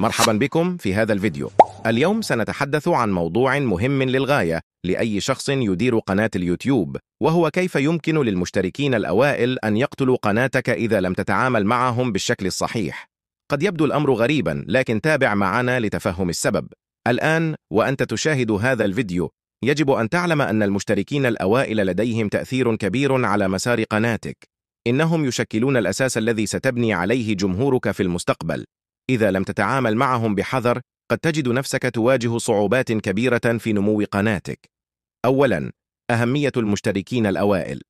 مرحبا بكم في هذا الفيديو اليوم سنتحدث عن موضوع مهم للغاية لأي شخص يدير قناة اليوتيوب وهو كيف يمكن للمشتركين الأوائل أن يقتلوا قناتك إذا لم تتعامل معهم بالشكل الصحيح قد يبدو الأمر غريبا لكن تابع معنا لتفهم السبب الآن وأنت تشاهد هذا الفيديو يجب أن تعلم أن المشتركين الأوائل لديهم تأثير كبير على مسار قناتك إنهم يشكلون الأساس الذي ستبني عليه جمهورك في المستقبل إذا لم تتعامل معهم بحذر قد تجد نفسك تواجه صعوبات كبيرة في نمو قناتك. أولاً، أهمية المشتركين الأوائل.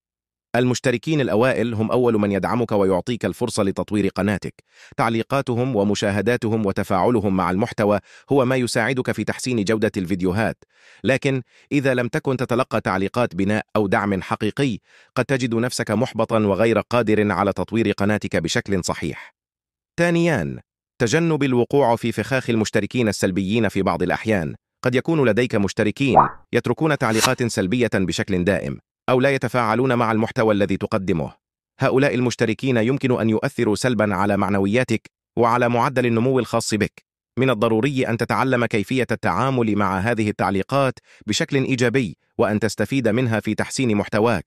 المشتركين الأوائل هم أول من يدعمك ويعطيك الفرصة لتطوير قناتك. تعليقاتهم ومشاهداتهم وتفاعلهم مع المحتوى هو ما يساعدك في تحسين جودة الفيديوهات. لكن إذا لم تكن تتلقى تعليقات بناء أو دعم حقيقي، قد تجد نفسك محبطاً وغير قادر على تطوير قناتك بشكل صحيح. ثانياً، تجنب الوقوع في فخاخ المشتركين السلبيين في بعض الأحيان قد يكون لديك مشتركين يتركون تعليقات سلبية بشكل دائم أو لا يتفاعلون مع المحتوى الذي تقدمه هؤلاء المشتركين يمكن أن يؤثروا سلبا على معنوياتك وعلى معدل النمو الخاص بك من الضروري أن تتعلم كيفية التعامل مع هذه التعليقات بشكل إيجابي وأن تستفيد منها في تحسين محتواك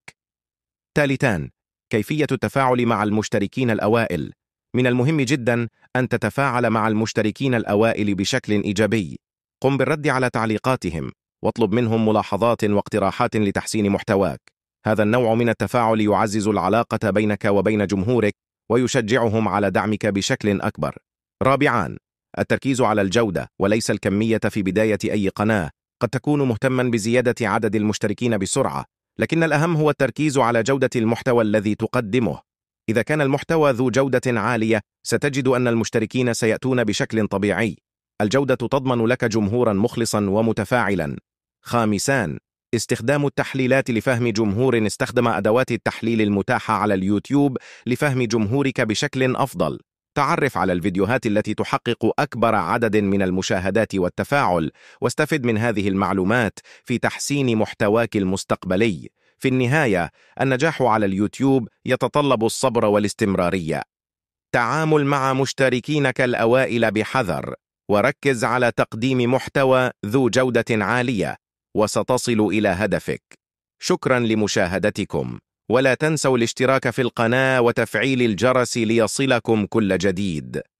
ثالثاً كيفية التفاعل مع المشتركين الأوائل من المهم جدا أن تتفاعل مع المشتركين الأوائل بشكل إيجابي قم بالرد على تعليقاتهم واطلب منهم ملاحظات واقتراحات لتحسين محتواك هذا النوع من التفاعل يعزز العلاقة بينك وبين جمهورك ويشجعهم على دعمك بشكل أكبر رابعاً التركيز على الجودة وليس الكمية في بداية أي قناة قد تكون مهتما بزيادة عدد المشتركين بسرعة لكن الأهم هو التركيز على جودة المحتوى الذي تقدمه إذا كان المحتوى ذو جودة عالية ستجد أن المشتركين سيأتون بشكل طبيعي الجودة تضمن لك جمهورا مخلصا ومتفاعلا خامسان استخدام التحليلات لفهم جمهور استخدم أدوات التحليل المتاحة على اليوتيوب لفهم جمهورك بشكل أفضل تعرف على الفيديوهات التي تحقق أكبر عدد من المشاهدات والتفاعل واستفد من هذه المعلومات في تحسين محتواك المستقبلي في النهاية النجاح على اليوتيوب يتطلب الصبر والاستمرارية تعامل مع مشتركينك الأوائل بحذر وركز على تقديم محتوى ذو جودة عالية وستصل إلى هدفك شكرا لمشاهدتكم ولا تنسوا الاشتراك في القناة وتفعيل الجرس ليصلكم كل جديد